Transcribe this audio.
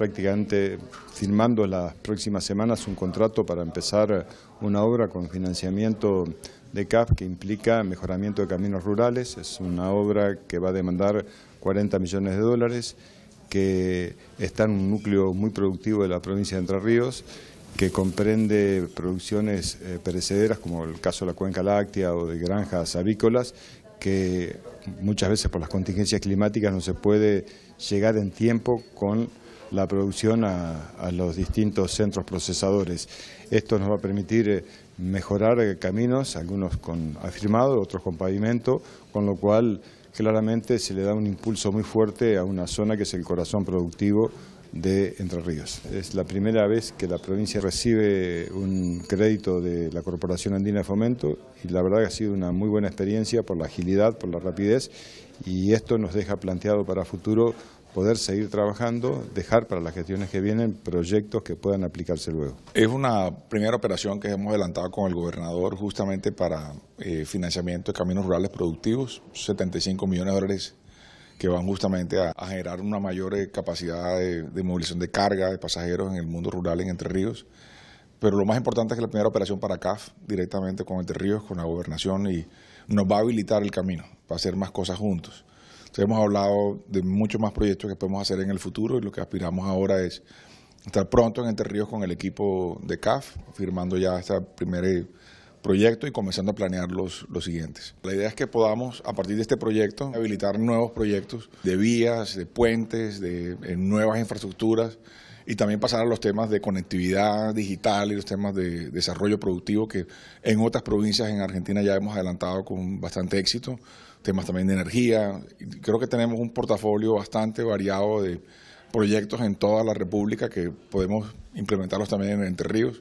prácticamente firmando las próximas semanas un contrato para empezar una obra con financiamiento de CAF que implica mejoramiento de caminos rurales. Es una obra que va a demandar 40 millones de dólares, que está en un núcleo muy productivo de la provincia de Entre Ríos, que comprende producciones eh, perecederas como el caso de la cuenca láctea o de granjas avícolas, que muchas veces por las contingencias climáticas no se puede llegar en tiempo con la producción a, los distintos centros procesadores. Esto nos va a permitir eh, mejorar eh, caminos, algunos con afirmado, otros con pavimento, con lo cual claramente se le da un impulso muy fuerte a una zona que es el corazón productivo de Entre Ríos. Es la primera vez que la provincia recibe un crédito de la Corporación Andina de Fomento y la verdad que ha sido una muy buena experiencia por la agilidad, por la rapidez y esto nos deja planteado para futuro poder seguir trabajando, dejar para las gestiones que vienen proyectos que puedan aplicarse luego. Es una primera operación que hemos adelantado con el gobernador justamente para eh, financiamiento de caminos rurales productivos, 75 millones de dólares que van justamente a, generar una mayor eh, capacidad de, de movilización de carga de pasajeros en el mundo rural en Entre Ríos. Pero lo más importante es que la primera operación para CAF, directamente con Entre Ríos, con la gobernación, y nos va a habilitar el camino para hacer más cosas juntos hemos hablado de muchos más proyectos que podemos hacer en el futuro y lo que aspiramos ahora es estar pronto en Entre Ríos con el equipo de CAF, firmando ya este primer eh, proyecto y comenzando a planear los, siguientes. La idea es que podamos, a partir de este proyecto, habilitar nuevos proyectos de vías, de puentes, de eh, nuevas infraestructuras y también pasar a los temas de conectividad digital y los temas de desarrollo productivo que en otras provincias en Argentina ya hemos adelantado con bastante éxito temas también de energía. Creo que tenemos un portafolio bastante variado de proyectos en toda la República que podemos implementarlos también en Entre Ríos.